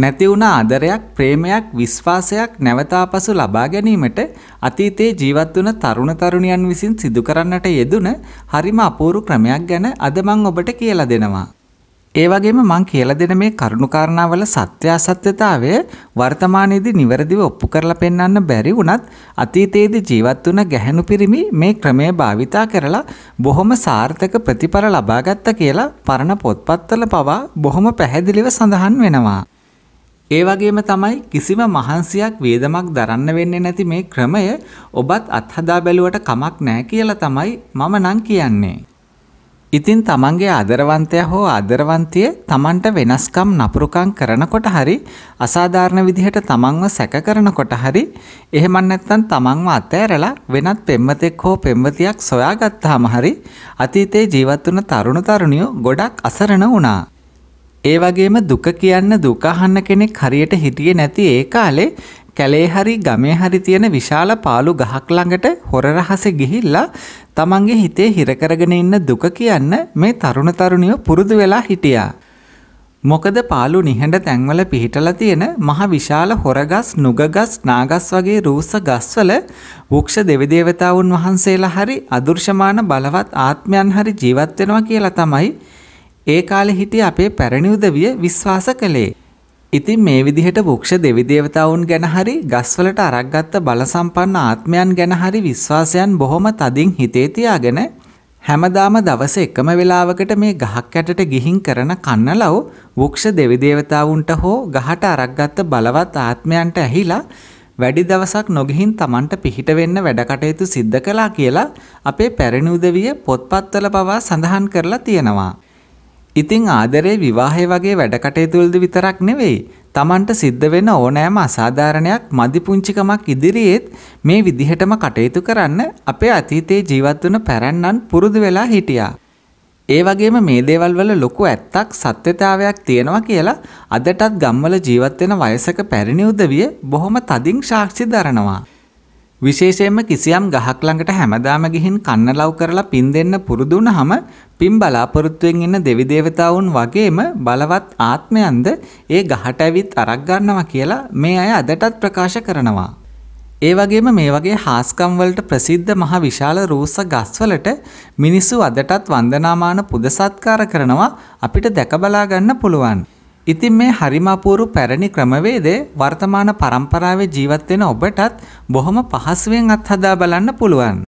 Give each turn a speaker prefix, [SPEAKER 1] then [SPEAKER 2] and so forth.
[SPEAKER 1] නැති වුණ ආදරයක්, ප්‍රේමයක්, විශ්වාසයක් නැවතාපසු ලබා ගැනීමට අතීතයේ ජීවත් වුණ තරුණ තරුණියන් විසින් සිදු කරන්නට යෙදුන හරිම අපූරු ක්‍රමයක් ගැන අද මම ඔබට කියලා දෙනවා. ඒ වගේම මං කියලා දෙන මේ කරුණුකාරණාවල සත්‍ය අසත්‍යතාවය වර්තමානයේදී නිවැරදිව ඔප්පු කරලා පෙන්වන්න බැරි වුණත් අතීතයේදී ජීවත් වුණ ගැහැණු පිරිමි මේ ක්‍රමය භාවිතා කරලා බොහොම සාර්ථක ප්‍රතිඵල ලබාගත්තා කියලා පරණ පොත්පත්වල පවා බොහොම පැහැදිලිව සඳහන් වෙනවා. ඒ වගේම තමයි කිසිම මහන්සියක් වේදමක් දරන්න වෙන්නේ නැති මේ ක්‍රමය ඔබත් අත්හදා බැලුවට කමක් නැහැ කියලා තමයි මම නම් කියන්නේ. ඉතින් තමන්ගේ ආදරවන්තය හෝ ආදරවන්තිය තමන්ට වෙනස්කම් නපුරුකම් කරනකොට හරි අසාධාරණ විදිහට තමන්ව සැක කරනකොට හරි එහෙම නැත්නම් තමන්ව අතෑරලා වෙනත් පෙම්වතෙක් හෝ පෙම්වතියක් සොයාගත්තාම හරි අතීතේ ජීවත් වුණ තරුණ තරුණියෝ ගොඩක් අසරණ වුණා. ඒ වගේම දුක කියන්න දුකහන්න කෙනෙක් හරියට හිටියේ නැති ඒ කාලේ කැලේ හරි ගමේ හරි තියෙන විශාල පාළු ගහක් ළඟට හොර රහසේ ගිහිල්ලා තමන්ගේ හිතේ හිර කරගෙන ඉන්න දුක කියන්න මේ තරුණ තරුණියෝ පුරුදු වෙලා හිටියා. මොකද පාළු නිහඬ තැන්වල පිහිටලා තියෙන මහ විශාල හොරගස්, නුගගස්, නාගස් වගේ රූස ගස්වල වෘක්ෂ දෙවිදේවතාවුන් වහන්සේලා හරි අදෘශ්‍යමාන බලවත් ආත්මයන් හරි ජීවත් වෙනවා කියලා තමයි ඒ කාලේ හිටිය අපේ පැරණි උදවිය විශ්වාස කළේ. ඉතින් මේ විදිහට වෘක්ෂ දෙවිදේවතාවුන් ගැන හරි ගස්වලට අරක් ගත්ත බලසම්පන්න ආත්මයන් ගැන හරි විශ්වාසයන් බොහොම තදින් හිතේ තියාගෙන හැමදාම දවස එකම වෙලාවකට මේ ගහක් යටට ගිහින් කරන කන්නලව් වෘක්ෂ දෙවිදේවතාවුන්ට හෝ ගහට අරක් ගත්ත බලවත් ආත්මයන්ට ඇහිලා වැඩි දවසක් නොගිහින් Tamanට පිහිට වෙන්න වැඩකටයුතු සිද්ධ කළා කියලා අපේ පැරණි උදවිය පොත්පත්වල පවා සඳහන් කරලා තියෙනවා. ඉතින් ආදරේ විවාහය වගේ වැඩ කටයුතුවලද විතරක් නෙවෙයි. Tamanට සිද්ධ වෙන ඕනෑම අසාධාරණයක් මදි පුංචිකමක් ඉදිරියේත් මේ විදිහටම කටයුතු කරන්න අපේ අතීතයේ ජීවත් වුණ පැරණන් පුරුදු වෙලා හිටියා. ඒ වගේම මේ දේවල් වල ලොකු ඇත්තක් සත්‍යතාවයක් තියෙනවා කියලා අදටත් ගම්වල ජීවත් වෙන වයසක පැරණි උදවිය බොහොම තදින් සාක්ෂි දරනවා. විශේෂයෙන්ම කිසියම් ගහක් ළඟට හැමදාම ගිහින් කන්නලව් කරලා පින් දෙන්න පුරුදු වුණාම පින් බලාපොරොත්තුෙන් ඉන්න දෙවි දේවතාවුන් වගේම බලවත් ආත්මයන්ද ඒ ගහට ඇවිත් අරක් ගන්නවා කියලා මේ අය අදටත් ප්‍රකාශ කරනවා. ඒ වගේම මේ වගේ හාස්කම් වලට ප්‍රසිද්ධ මහ විශාල රූස්ස ගස්වලට මිනිස්සු අදටත් වන්දනාමාන පුද සත්කාර කරනවා අපිට දැක බලා ගන්න පුළුවන්. ඉතින් මේ හරිම අපූරු පැරණි ක්‍රමවේදය වර්තමාන පරම්පරාවේ ජීවත් වෙන ඔබටත් බොහොම පහසුවෙන් අත්හදා බලන්න පුළුවන්.